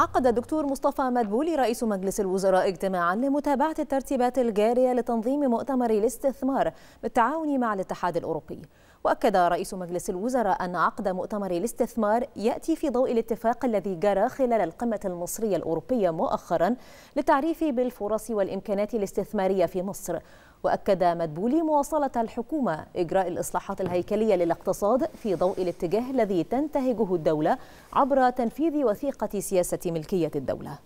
عقد الدكتور مصطفى مدبولي رئيس مجلس الوزراء اجتماعا لمتابعة الترتيبات الجارية لتنظيم مؤتمر الاستثمار بالتعاون مع الاتحاد الأوروبي وأكد رئيس مجلس الوزراء أن عقد مؤتمر الاستثمار يأتي في ضوء الاتفاق الذي جرى خلال القمة المصرية الأوروبية مؤخرا للتعريف بالفرص والإمكانات الاستثمارية في مصر وأكد مدبولي مواصلة الحكومة إجراء الإصلاحات الهيكلية للاقتصاد في ضوء الاتجاه الذي تنتهجه الدولة عبر تنفيذ وثيقة سياسة ملكية الدولة